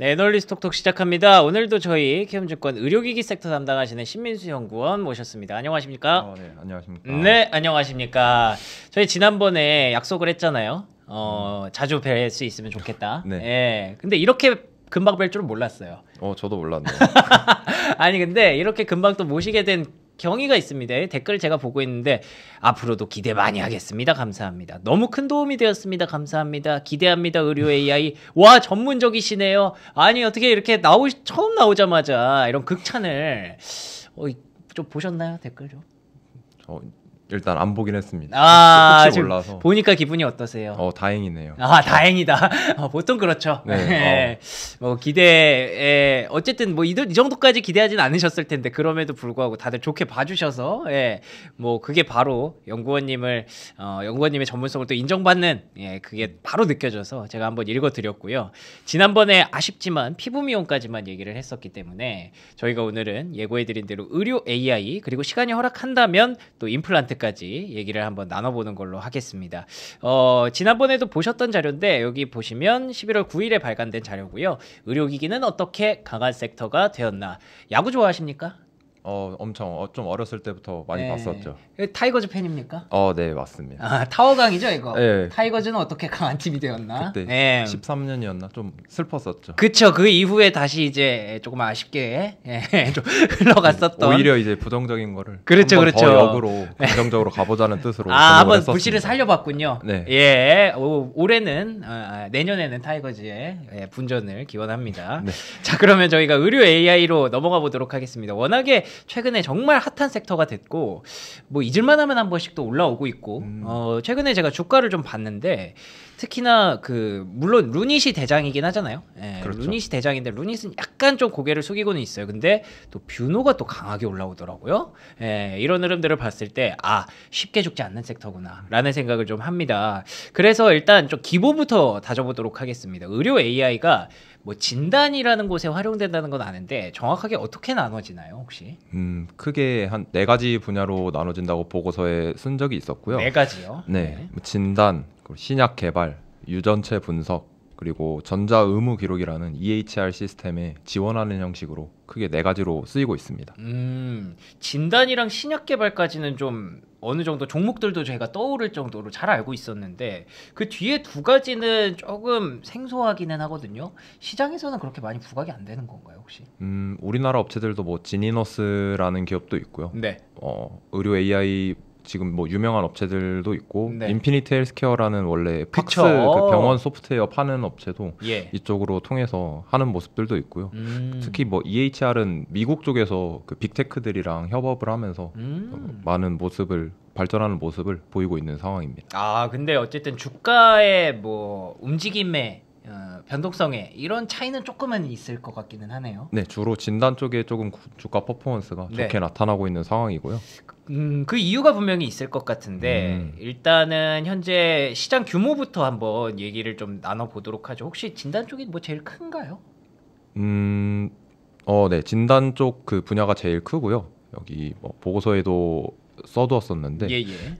네, 널리스 톡톡 시작합니다. 오늘도 저희 키움증권 의료기기 섹터 담당하시는 신민수 연구원 모셨습니다. 안녕하십니까? 어, 네, 안녕하십니까? 네, 안녕하십니까? 저희 지난번에 약속을 했잖아요. 어, 음. 자주 뵐 수 있으면 좋겠다. 네. 예. 근데 이렇게 금방 뵐 줄은 몰랐어요. 어, 저도 몰랐네요. 아니, 근데 이렇게 금방 또 모시게 된 경의가 있습니다. 댓글 제가 보고 있는데 앞으로도 기대 많이 하겠습니다. 감사합니다. 너무 큰 도움이 되었습니다. 감사합니다. 기대합니다. 의료 네. AI. 와 전문적이시네요. 아니 어떻게 이렇게 나오 처음 나오자마자 이런 극찬을 어, 좀 보셨나요? 댓글 좀. 어, 일단 안 보긴 했습니다. 아, 혹시 몰라서 보니까 기분이 어떠세요? 어 다행이네요. 아 다행이다. 어, 보통 그렇죠. 네, 네, 어. 뭐 기대에 어쨌든 뭐이 정도까지 기대하진 않으셨을 텐데 그럼에도 불구하고 다들 좋게 봐주셔서 예, 뭐 그게 바로 연구원님을 어, 연구원님의 전문성을 또 인정받는 예, 그게 바로 느껴져서 제가 한번 읽어드렸고요. 지난번에 아쉽지만 피부 미용까지만 얘기를 했었기 때문에 저희가 오늘은 예고해드린 대로 의료 AI 그리고 시간이 허락한다면 또 임플란트 이벤트까지 얘기를 한번 나눠보는 걸로 하겠습니다. 어, 지난번에도 보셨던 자료인데 여기 보시면 11월 9일에 발간된 자료고요. 의료기기는 어떻게 강한 섹터가 되었나? 야구 좋아하십니까? 어 엄청 어, 좀 어렸을 때부터 많이 네. 봤었죠. 그 타이거즈 팬입니까? 어, 네 맞습니다. 아, 타워강이죠 이거. 네. 타이거즈는 어떻게 강한 팀이 되었나? 그때 네. 13년이었나 좀 슬펐었죠. 그쵸. 그 이후에 다시 이제 조금 아쉽게 예, 좀 흘러갔었던. 오히려 이제 부정적인 거를 그렇죠, 그렇죠. 더 역으로 네. 긍정적으로 가보자는 뜻으로. 아, 한번 했었습 불씨를 살려봤군요. 네. 예, 오, 올해는 아, 아 내년에는 타이거즈의 예, 분전을 기원합니다. 네. 자, 그러면 저희가 의료 AI로 넘어가 보도록 하겠습니다. 워낙에 최근에 정말 핫한 섹터가 됐고 뭐 잊을만하면 한 번씩 또 올라오고 있고 음. 어, 최근에 제가 주가를 좀 봤는데 특히나 그 물론 루닛이 대장이긴 하잖아요. 예, 그렇죠. 루닛이 대장인데 루닛은 약간 좀 고개를 숙이고는 있어요. 근데 또 뷰노가 또 강하게 올라오더라고요. 예, 이런 흐름들을 봤을 때 아 쉽게 죽지 않는 섹터구나라는 생각을 좀 합니다. 그래서 일단 좀기본부터 다져보도록 하겠습니다. 의료 AI가 뭐 진단이라는 곳에 활용된다는 건 아는데 정확하게 어떻게 나눠지나요 혹시? 음 크게 한 네 가지 분야로 나눠진다고 보고서에 쓴 적이 있었고요. 네 가지요. 네, 네. 뭐 진단, 신약 개발, 유전체 분석, 그리고 전자 의무 기록이라는 EHR 시스템에 지원하는 형식으로 크게 네 가지로 쓰이고 있습니다. 음, 진단이랑 신약 개발까지는 좀 어느 정도 종목들도 저가 떠오를 정도로 잘 알고 있었는데 그 뒤에 두 가지는 조금 생소하기는 하거든요. 시장에서는 그렇게 많이 부각이 안 되는 건가요, 혹시? 음, 우리나라 업체들도 뭐 지니너스라는 기업도 있고요. 네. 어, 의료 AI 지금 뭐 유명한 업체들도 있고 네. 인피니트 헬스케어라는 원래 팍스 그 병원 소프트웨어 파는 업체도 예. 이쪽으로 통해서 하는 모습들도 있고요. 음. 특히 뭐 EHR은 미국 쪽에서 그 빅테크들이랑 협업을 하면서 음. 많은 모습을 발전하는 모습을 보이고 있는 상황입니다. 아 근데 어쨌든 주가의 뭐 움직임에 어, 변동성에 이런 차이는 조금은 있을 것 같기는 하네요. 네, 주로 진단 쪽에 조금 주가 퍼포먼스가 네. 좋게 나타나고 있는 상황이고요. 그 음, 그 이유가 분명히 있을 것 같은데 음. 일단은 현재 시장 규모부터 한번 얘기를 좀 나눠 보도록 하죠. 혹시 진단 쪽이 뭐 제일 큰가요? 음, 어, 네, 진단 쪽 그 분야가 제일 크고요. 여기 뭐 보고서에도 써두었었는데 예, 예.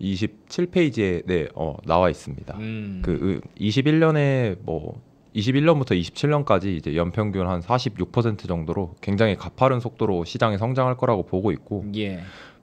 27페이지에 네, 어, 나와 있습니다. 음. 그 21년에 뭐 21년부터 27년까지 이제 연평균 한 46% 정도로 굉장히 가파른 속도로 시장이 성장할 거라고 보고 있고 예.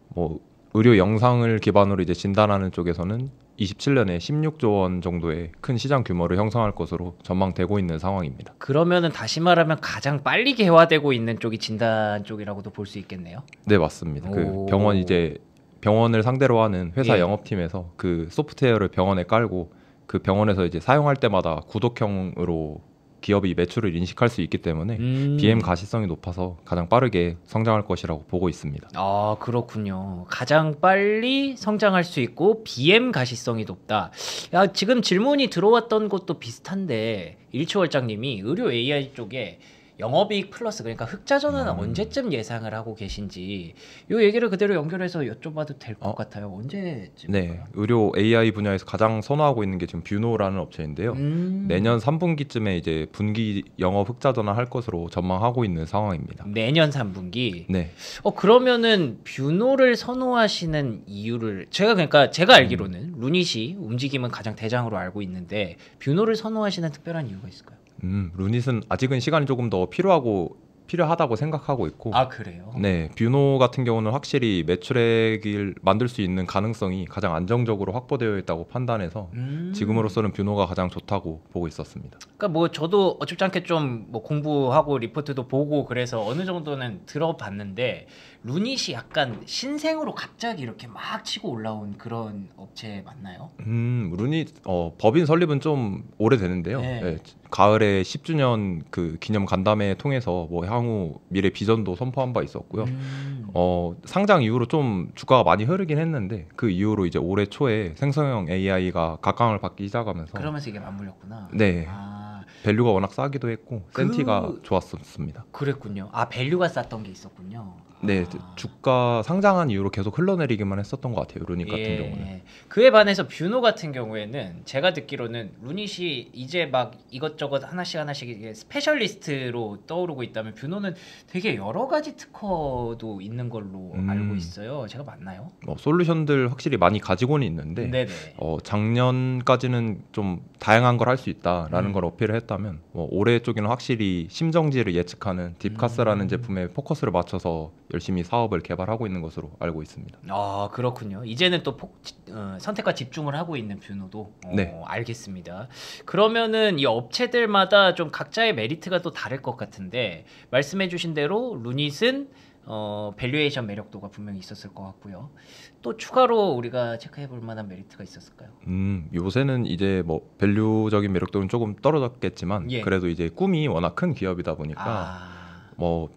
뭐 의료 영상을 기반으로 이제 진단하는 쪽에서는 27년에 16조 원 정도의 큰 시장 규모를 형성할 것으로 전망되고 있는 상황입니다. 그러면은 다시 말하면 가장 빨리 개화되고 있는 쪽이 진단 쪽이라고도 볼 수 있겠네요. 네 맞습니다. 그 병원 이제 병원을 상대로 하는 회사 예. 영업팀에서 그 소프트웨어를 병원에 깔고 그 병원에서 이제 사용할 때마다 구독형으로 기업이 매출을 인식할 수 있기 때문에 음. BM 가시성이 높아서 가장 빠르게 성장할 것이라고 보고 있습니다. 아 그렇군요. 가장 빨리 성장할 수 있고 BM 가시성이 높다. 야, 지금 질문이 들어왔던 것도 비슷한데 일초월장님이 의료 AI 쪽에 영업이익 플러스 그러니까 흑자 전환은 음. 언제쯤 예상을 하고 계신지 요 얘기를 그대로 연결해서 여쭤봐도 될것 어. 같아요. 언제쯤? 네, 볼까요? 의료 AI 분야에서 가장 선호하고 있는 게 지금 뷰노라는 업체인데요. 음. 내년 3분기쯤에 이제 분기 영업 흑자 전환할 것으로 전망하고 있는 상황입니다. 내년 3분기. 네. 어 그러면은 뷰노를 선호하시는 이유를 제가 그러니까 제가 알기로는 음. 루닛이 움직임은 가장 대장으로 알고 있는데 뷰노를 선호하시는 특별한 이유가 있을까요? 음, 루닛은 아직은 시간이 조금 더 필요하고 필요하다고 생각하고 있고 아 그래요? 네 뷰노 같은 경우는 확실히 매출액을 만들 수 있는 가능성이 가장 안정적으로 확보되어 있다고 판단해서 음. 지금으로서는 뷰노가 가장 좋다고 보고 있었습니다. 그러니까 뭐 저도 어쭙지 않게 좀뭐 공부하고 리포트도 보고 그래서 어느 정도는 들어봤는데 루닛이 약간 신생으로 갑자기 이렇게 막 치고 올라온 그런 업체 맞나요? 음 루닛 어, 법인 설립은 좀 오래되는데요. 네. 네, 가을에 10주년 그 기념 간담회 통해서 뭐 향후 미래 비전도 선포한 바 있었고요. 음. 어, 상장 이후로 좀 주가가 많이 흐르긴 했는데 그 이후로 이제 올해 초에 생성형 AI가 각광을 받기 시작하면서 그러면서 이게 맞물렸구나. 네. 아. 밸류가 워낙 싸기도 했고 그... 센티가 좋았었습니다. 그랬군요. 아 밸류가 쌌던 게 있었군요. 네, 주가 상장한 이후로 계속 흘러내리기만 했었던 것 같아요. 루닛 같은 예. 경우는. 그에 반해서 뷰노 같은 경우에는 제가 듣기로는 루닛이 이제 막 이것저것 하나씩 하나씩 스페셜리스트로 떠오르고 있다면 뷰노는 되게 여러 가지 특허도 있는 걸로 음. 알고 있어요. 제가 맞나요? 뭐 솔루션들 확실히 많이 가지고는 있는데 어, 작년까지는 좀 다양한 걸 할 수 있다라는 음. 걸 어필을 했다면 뭐 올해 쪽에는 확실히 심정지를 예측하는 딥카스라는 음. 제품에 포커스를 맞춰서 열심히 사업을 개발하고 있는 것으로 알고 있습니다. 아 그렇군요. 이제는 또 폭, 어, 선택과 집중을 하고 있는 뷰노도 어, 네. 알겠습니다. 그러면은 이 업체들마다 좀 각자의 메리트가 또 다를 것 같은데 말씀해주신 대로 루닛은 어, 밸류에이션 매력도가 분명히 있었을 것 같고요. 또 추가로 우리가 체크해 볼 만한 메리트가 있었을까요? 음, 요새는 이제 뭐 밸류적인 매력도는 조금 떨어졌겠지만 예. 그래도 이제 꿈이 워낙 큰 기업이다 보니까 아... 뭐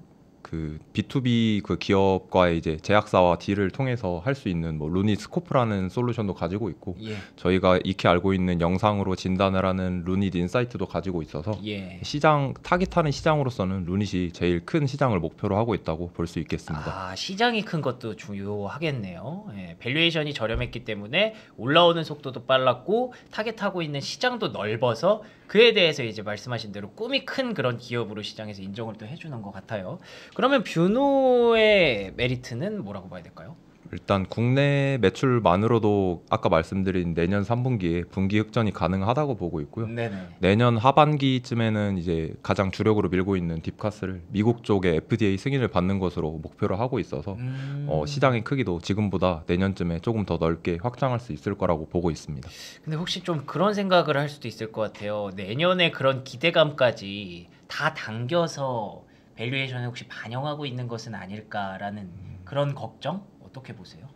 그 B2B 그 기업과의 이제 제약사와 딜을 통해서 할 수 있는 뭐 루닛스코프라는 솔루션도 가지고 있고 예. 저희가 익히 알고 있는 영상으로 진단을 하는 루닛 인사이트도 가지고 있어서 예. 시장 타깃하는 시장으로서는 루닛이 제일 큰 시장을 목표로 하고 있다고 볼 수 있겠습니다. 아, 시장이 큰 것도 중요하겠네요. 예, 밸류에이션이 저렴했기 때문에 올라오는 속도도 빨랐고 타겟하고 있는 시장도 넓어서 그에 대해서 이제 말씀하신 대로 꿈이 큰 그런 기업으로 시장에서 인정을 또 해주는 것 같아요. 그러면 뷰노의 메리트는 뭐라고 봐야 될까요? 일단 국내 매출만으로도 아까 말씀드린 내년 3분기에 분기 흑전이 가능하다고 보고 있고요. 네네. 내년 하반기쯤에는 이제 가장 주력으로 밀고 있는 딥카스를 미국 쪽에 FDA 승인을 받는 것으로 목표로 하고 있어서 음... 어, 시장의 크기도 지금보다 내년쯤에 조금 더 넓게 확장할 수 있을 거라고 보고 있습니다. 근데 혹시 좀 그런 생각을 할 수도 있을 것 같아요. 내년에 그런 기대감까지 다 당겨서 밸류에이션에 혹시 반영하고 있는 것은 아닐까라는 그런 걱정? 어떻게 보세요?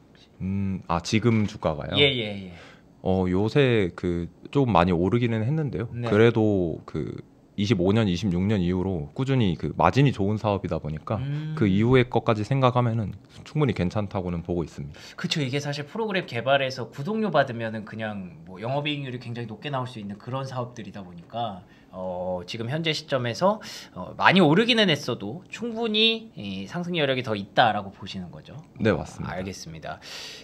음, 아 지금 주가가요? 예, 예, 예. 어, 요새 그 조금 많이 오르기는 했는데요. 네. 그래도 그 25년, 26년 이후로 꾸준히 그 마진이 좋은 사업이다 보니까 음. 그 이후의 것까지 생각하면은 충분히 괜찮다고는 보고 있습니다. 그렇죠. 이게 사실 프로그램 개발에서 구독료 받으면은 그냥 뭐 영업이익률이 굉장히 높게 나올 수 있는 그런 사업들이다 보니까 어, 지금 현재 시점에서 어, 많이 오르기는 했어도 충분히 이, 상승 여력이 더 있다라고 보시는 거죠. 네 맞습니다. 어, 알겠습니다.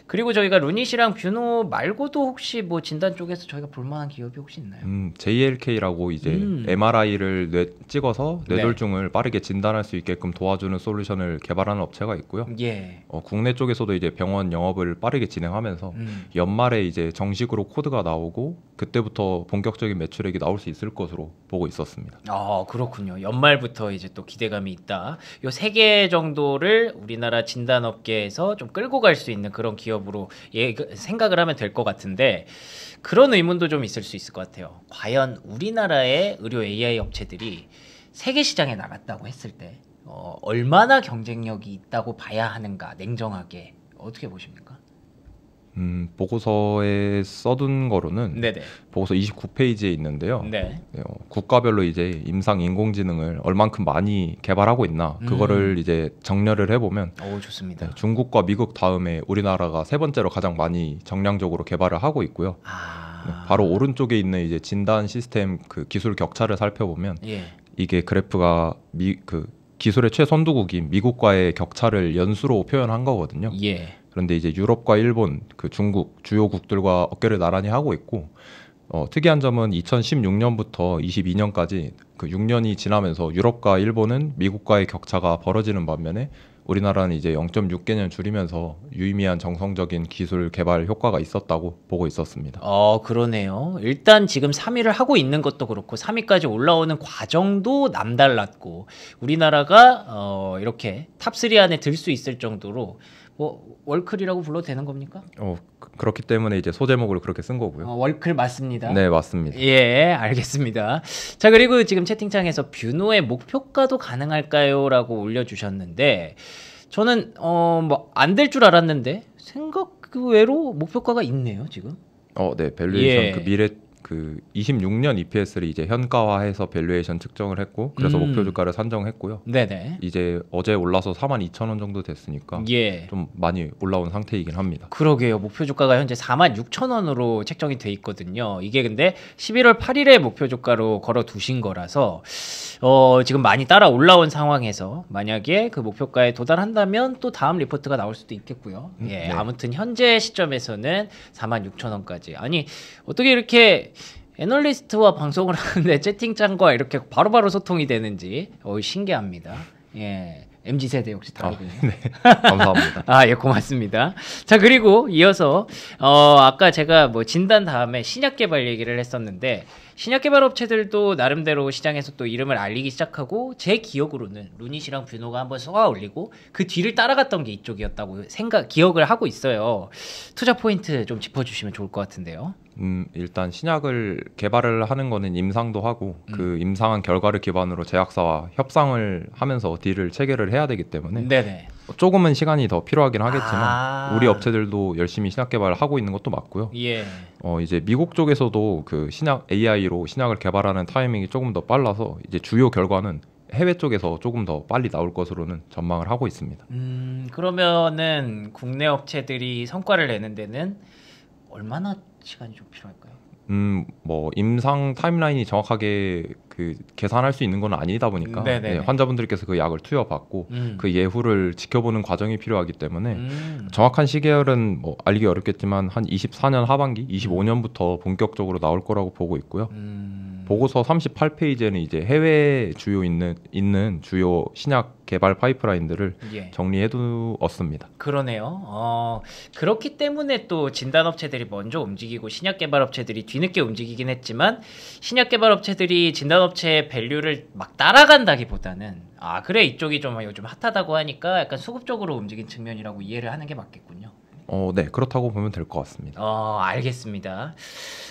그리고 저희가 루닛이랑 뷰노 말고도 혹시 뭐 진단 쪽에서 저희가 볼만한 기업이 혹시 있나요? 음, JLK라고 이제 음. MRI를 뇌, 찍어서 뇌졸중을 네. 빠르게 진단할 수 있게끔 도와주는 솔루션을 개발하는 업체가 있고요. 예. 어, 국내 쪽에서도 이제 병원 영업을 빠르게 진행하면서 음. 연말에 이제 정식으로 코드가 나오고 그때부터 본격적인 매출액이 나올 수 있을 것으로 보고 있었습니다. 아 그렇군요. 연말부터 이제 또 기대감이 있다. 요세개 정도를 우리나라 진단업계에서 좀 끌고 갈 수 있는 그런 기업으로 예, 그 생각을 하면 될 것 같은데 그런 의문도 좀 있을 수 있을 것 같아요. 과연 우리나라의 의료 AI 업체들이 세계 시장에 나갔다고 했을 때 어, 얼마나 경쟁력이 있다고 봐야 하는가 냉정하게 어떻게 보십니까? 음, 보고서에 써둔 거로는 네네. 보고서 29페이지에 있는데요. 네. 네. 어, 국가별로 이제 임상 인공지능을 얼만큼 많이 개발하고 있나 그거를 음. 이제 정렬을 해보면 오, 좋습니다. 네, 중국과 미국 다음에 우리나라가 세 번째로 가장 많이 정량적으로 개발을 하고 있고요. 아. 네, 바로 오른쪽에 있는 이제 진단 시스템 그 기술 격차를 살펴보면 예. 이게 그래프가 미, 그 기술의 최선두국인 미국과의 격차를 연수로 표현한 거거든요. 예. 그런데 이제 유럽과 일본, 그 중국 주요국들과 어깨를 나란히 하고 있고 어, 특이한 점은 2016년부터 22년까지 그 6년이 지나면서 유럽과 일본은 미국과의 격차가 벌어지는 반면에 우리나라는 이제 0.6개년 줄이면서 유의미한 정성적인 기술 개발 효과가 있었다고 보고 있었습니다. 어, 그러네요. 일단 지금 3위를 하고 있는 것도 그렇고 3위까지 올라오는 과정도 남달랐고 우리나라가 어, 이렇게 탑3 안에 들 수 있을 정도로 뭐 월클이라고 불러도 되는 겁니까? 어 그, 그렇기 때문에 이제 소제목으로 그렇게 쓴 거고요. 어, 월클 맞습니다. 네 맞습니다. 예 알겠습니다. 자 그리고 지금 채팅창에서 뷰노의 목표가도 가능할까요?라고 올려주셨는데 저는 어뭐 안 될 줄 알았는데 생각 외로 목표가가 있네요 지금. 어네 밸류에이션 예. 그 미래 그 26년 EPS를 이제 현가화해서 밸류에이션 측정을 했고 그래서 음. 목표 주가를 산정했고요. 네네. 이제 어제 올라서 4만 2천 원 정도 됐으니까 예. 좀 많이 올라온 상태이긴 합니다. 그러게요. 목표 주가가 현재 4만 6천 원으로 책정이 돼 있거든요. 이게 근데 11월 8일에 목표 주가로 걸어 두신 거라서 어 지금 많이 따라 올라온 상황에서 만약에 그 목표가에 도달한다면 또 다음 리포트가 나올 수도 있겠고요. 음, 예. 네. 아무튼 현재 시점에서는 4만 6천 원까지 아니 어떻게 이렇게 애널리스트와 방송을 하는데 채팅창과 이렇게 바로바로 바로 소통이 되는지 어 신기합니다. 예. MZ 세대 역시 다르군요. 아, 네. 감사합니다. 아, 예, 고맙습니다. 자, 그리고 이어서 어 아까 제가 뭐 진단 다음에 신약 개발 얘기를 했었는데 신약 개발 업체들도 나름대로 시장에서 또 이름을 알리기 시작하고 제 기억으로는 루닛이랑 뷰노가 한번 쏘아 올리고 그 뒤를 따라갔던 게 이쪽이었다고 생각 기억을 하고 있어요. 투자 포인트 좀 짚어주시면 좋을 것 같은데요. 음 일단 신약을 개발을 하는 거는 임상도 하고 음. 그 임상한 결과를 기반으로 제약사와 협상을 하면서 딜을 체결을 해야 되기 때문에 네네. 조금은 시간이 더 필요하긴 하겠지만 아~ 우리 업체들도 열심히 신약 개발을 하고 있는 것도 맞고요. 예. 어 이제 미국 쪽에서도 그 신약 AI로 신약을 개발하는 타이밍이 조금 더 빨라서 이제 주요 결과는 해외 쪽에서 조금 더 빨리 나올 것으로는 전망을 하고 있습니다. 음 그러면은 국내 업체들이 성과를 내는 데는 얼마나 시간이 좀 필요할까요? 음, 뭐 임상 타임라인이 정확하게 그 계산할 수 있는 건 아니다 보니까 네, 환자분들께서 그 약을 투여받고 음. 그 예후를 지켜보는 과정이 필요하기 때문에 음. 정확한 시계열은 뭐 알기 어렵겠지만 한 24년 하반기, 25년부터 음. 본격적으로 나올 거라고 보고 있고요. 음. 보고서 38페이지에는 이제 해외 주요 있는 있는 주요 신약 개발 파이프라인들을 예. 정리해두었습니다. 그러네요. 어, 그렇기 때문에 또 진단 업체들이 먼저 움직이고 신약 개발 업체들이 뒤늦게 움직이긴 했지만 신약 개발 업체들이 진단 업체의 밸류를 막 따라간다기보다는 아 그래 이쪽이 좀 요즘 핫하다고 하니까 약간 수급적으로 움직인 측면이라고 이해를 하는 게 맞겠군요. 어, 네 그렇다고 보면 될 것 같습니다. 어, 알겠습니다.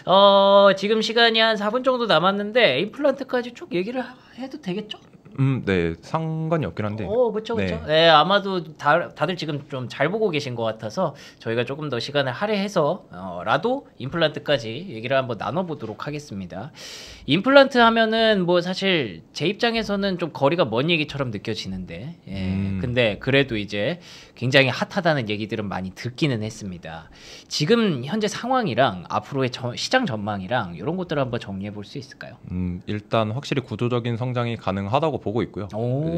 어, 지금 시간이 한 4분 정도 남았는데 임플란트까지 쭉 얘기를 해도 되겠죠? 음, 네 상관이 없긴 한데. 오, 어, 그렇죠, 그렇죠. 네. 네. 아마도 다, 다들 지금 좀 잘 보고 계신 것 같아서 저희가 조금 더 시간을 할애해서라도 어, 임플란트까지 얘기를 한번 나눠보도록 하겠습니다. 임플란트 하면은 뭐 사실 제 입장에서는 좀 거리가 먼 얘기처럼 느껴지는데, 예, 음. 근데 그래도 이제 굉장히 핫하다는 얘기들은 많이 듣기는 했습니다. 지금 현재 상황이랑 앞으로의 저, 시장 전망이랑 이런 것들을 한번 정리해 볼 수 있을까요? 음, 일단 확실히 구조적인 성장이 가능하다고. 보고 있고요.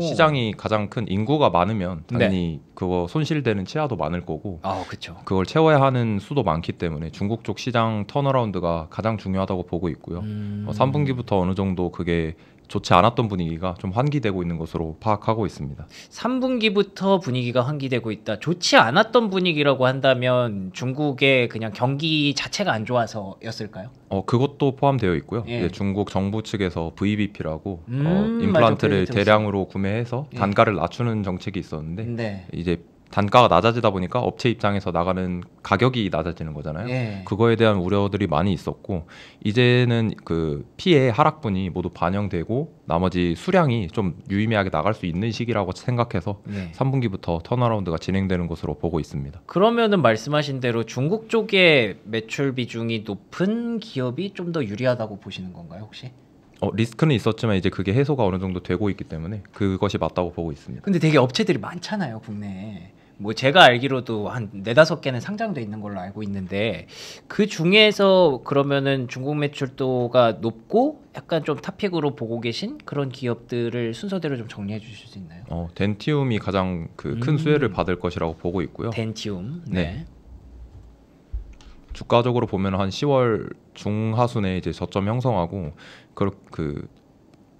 시장이 가장 큰 인구가 많으면 네. 당연히 네. 그거 손실되는 치아도 많을 거고. 아, 그렇죠. 그걸 채워야 하는 수도 많기 때문에 중국 쪽 시장 턴어라운드가 가장 중요하다고 보고 있고요. 음... 어, 뭐 3분기부터 어느 정도 그게 좋지 않았던 분위기가 좀 환기되고 있는 것으로 파악하고 있습니다. 3분기부터 분위기가 환기되고 있다. 좋지 않았던 분위기라고 한다면 중국의 그냥 경기 자체가 안 좋아서였을까요? 어 그것도 포함되어 있고요. 예. 예, 중국 정부 측에서 VBP라고 어, 음, 어, 임플란트를 맞아, 대량으로 구매해서 예. 단가를 낮추는 정책이 있었는데 네. 이제 단가가 낮아지다 보니까 업체 입장에서 나가는 가격이 낮아지는 거잖아요. 예. 그거에 대한 우려들이 많이 있었고 이제는 그 피해 하락분이 모두 반영되고 나머지 수량이 좀 유의미하게 나갈 수 있는 시기라고 생각해서 예. 3분기부터 턴어라운드가 진행되는 것으로 보고 있습니다. 그러면은 말씀하신 대로 중국 쪽의 매출 비중이 높은 기업이 좀 더 유리하다고 보시는 건가요, 혹시? 어, 리스크는 있었지만 이제 그게 해소가 어느 정도 되고 있기 때문에 그것이 맞다고 보고 있습니다. 근데 되게 업체들이 많잖아요 국내에. 뭐 제가 알기로도 한 네다섯 개는 상장돼 있는 걸로 알고 있는데 그 중에서 그러면은 중국 매출도가 높고 약간 좀 탑픽으로 보고 계신 그런 기업들을 순서대로 좀 정리해 주실 수 있나요? 어, 덴티움이 가장 그큰 음. 수혜를 받을 것이라고 보고 있고요. 덴티움. 네. 네. 주가적으로 보면 한 10월 중하순에 이제 저점 형성하고 그, 그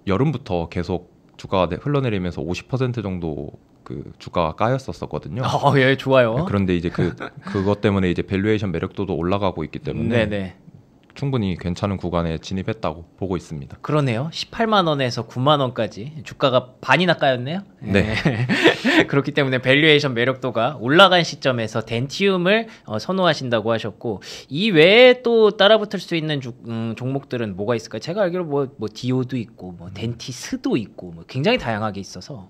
여름부터 계속 주가가 흘러내리면서 50% 정도 그 주가가 까였었었거든요. 어, 예, 좋아요. 네, 그런데 이제 그 그것 때문에 이제 밸류에이션 매력도도 올라가고 있기 때문에 네네. 충분히 괜찮은 구간에 진입했다고 보고 있습니다. 그러네요. 18만 원에서 9만 원까지 주가가 반이나 까였네요. 네. 네. 그렇기 때문에 밸류에이션 매력도가 올라간 시점에서 덴티움을 어, 선호하신다고 하셨고 이 외에 또 따라붙을 수 있는 주, 음, 종목들은 뭐가 있을까요? 제가 알기로 뭐, 뭐 디오도 있고 뭐 덴티스도 있고 뭐 굉장히 다양하게 있어서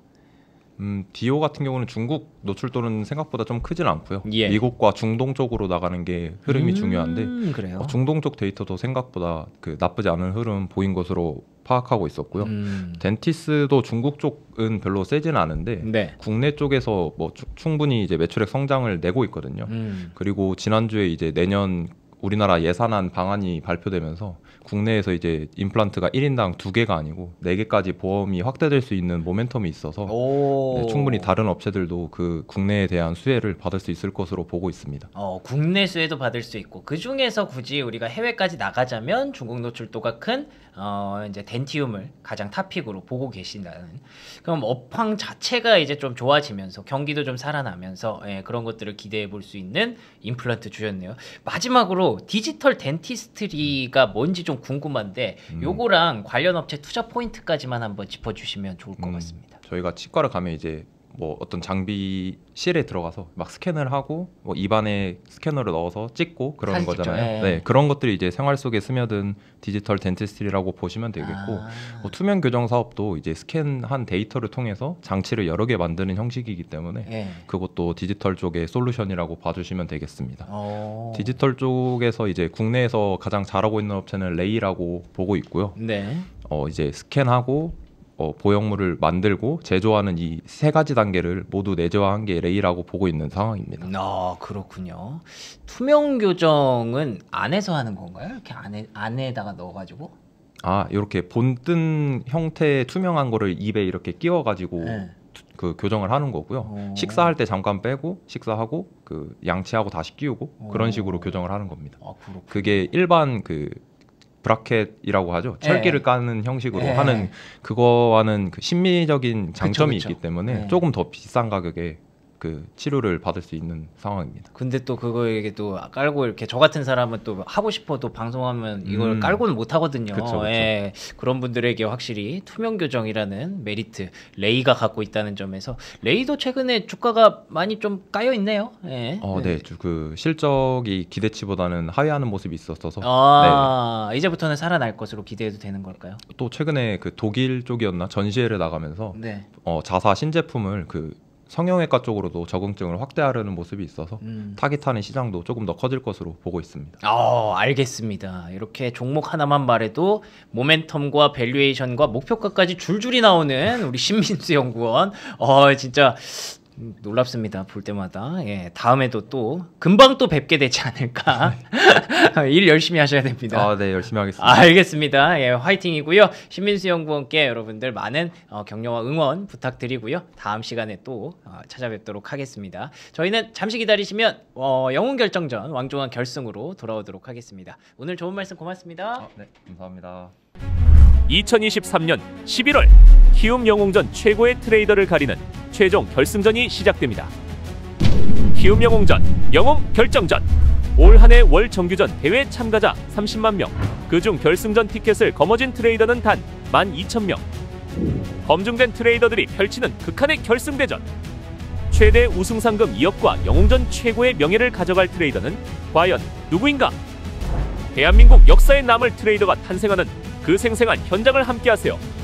음, 디오 같은 경우는 중국 노출도는 생각보다 좀 크진 않고요. 예. 미국과 중동 쪽으로 나가는 게 흐름이 음, 중요한데 그래요? 어, 중동 쪽 데이터도 생각보다 그 나쁘지 않은 흐름 보인 것으로 파악하고 있었고요. 음. 덴티스도 중국 쪽은 별로 세진 않은데 네. 국내 쪽에서 뭐 추, 충분히 이제 매출액 성장을 내고 있거든요. 음. 그리고 지난주에 이제 내년 우리나라 예산안 방안이 발표되면서 국내에서 이제 임플란트가 1인당 2개가 아니고 4개까지 보험이 확대될 수 있는 모멘텀이 있어서 네, 충분히 다른 업체들도 그 국내에 대한 수혜를 받을 수 있을 것으로 보고 있습니다. 어, 국내 수혜도 받을 수 있고 그 중에서 굳이 우리가 해외까지 나가자면 중국 노출도가 큰 어, 이제 덴티움을 가장 탑픽으로 보고 계신다는 그럼 업황 자체가 이제 좀 좋아지면서 경기도 좀 살아나면서 예, 그런 것들을 기대해 볼 수 있는 임플란트 주였네요 마지막으로 디지털 덴티스트리가 뭔지 좀좀 궁금한데 음. 요거랑 관련 업체 투자 포인트까지만 한번 짚어주시면 좋을 것 음, 같습니다. 저희가 치과를 가면 이제 뭐 어떤 장비실에 들어가서 막 스캔을 하고 뭐 입안에 스캐너를 넣어서 찍고 그러는 거잖아요. 예. 네. 그런 것들이 이제 생활 속에 스며든 디지털 덴티스트리라고 보시면 되겠고 아. 뭐 투명 교정 사업도 이제 스캔한 데이터를 통해서 장치를 여러 개 만드는 형식이기 때문에 예. 그것도 디지털 쪽의 솔루션이라고 봐주시면 되겠습니다. 오. 어. 디지털 쪽에서 이제 국내에서 가장 잘하고 있는 업체는 레이라고 보고 있고요. 네. 어 이제 스캔하고 어, 보형물을 만들고 제조하는 이 세 가지 단계를 모두 내재화한 게 레이라고 보고 있는 상황입니다. 아 그렇군요. 투명 교정은 안에서 하는 건가요? 이렇게 안에 안에다가 넣어가지고? 아 이렇게 본뜬 형태의 투명한 거를 입에 이렇게 끼워가지고 네. 그 교정을 하는 거고요. 오. 어. 식사할 때 잠깐 빼고 식사하고 그 양치하고 다시 끼우고 오. 어. 그런 식으로 교정을 하는 겁니다. 아, 그게 일반 그 브라켓이라고 하죠. 예. 철기를 까는 형식으로 예. 하는 그거와는 그 심미적인 장점이 그쵸, 그쵸. 있기 때문에 예. 조금 더 비싼 가격에 그 치료를 받을 수 있는 상황입니다. 근데 또 그거 에게또 깔고 이렇게 저 같은 사람은 또 하고 싶어도 방송하면 이걸 음. 깔고는 못 하거든요. 그쵸, 그쵸. 예, 그런 분들에게 확실히 투명 교정이라는 메리트 레이가 갖고 있다는 점에서 레이도 최근에 주가가 많이 좀 까여 있네요. 예. 어, 네. 네. 그 실적이 기대치보다는 하회하는 모습이 있었어서 아, 네. 이제부터는 살아날 것으로 기대해도 되는 걸까요? 또 최근에 그 독일 쪽이었나 전시회를 나가면서 네. 어, 자사 신제품을 그 성형외과 쪽으로도 적응증을 확대하려는 모습이 있어서 음. 타깃하는 시장도 조금 더 커질 것으로 보고 있습니다. 어, 알겠습니다. 이렇게 종목 하나만 말해도 모멘텀과 밸류에이션과 목표가까지 줄줄이 나오는 우리 신민수 연구원. 어, 진짜 놀랍습니다. 볼 때마다. 예, 다음에도 또 금방 또 뵙게 되지 않을까. 일 열심히 하셔야 됩니다. 아, 네, 열심히 하겠습니다. 아, 알겠습니다. 예, 화이팅이고요. 신민수 연구원께 여러분들 많은 어, 격려와 응원 부탁드리고요. 다음 시간에 또 어, 찾아뵙도록 하겠습니다. 저희는 잠시 기다리시면 어, 영웅 결정전 왕종왕 결승으로 돌아오도록 하겠습니다. 오늘 좋은 말씀 고맙습니다. 아, 네, 감사합니다. 2023년 11월 키움 영웅전 최고의 트레이더를 가리는 최종 결승전이 시작됩니다. 키움 영웅전 영웅 결정전 올한해월 정규전 대회 참가자 30만 명 그 중 결승전 티켓을 거머쥔 트레이더는 단 12,000명 검증된 트레이더들이 펼치는 극한의 결승대전 최대 우승 상금 2억과 영웅전 최고의 명예를 가져갈 트레이더는 과연 누구인가? 대한민국 역사에 남을 트레이더가 탄생하는 그 생생한 현장을 함께하세요.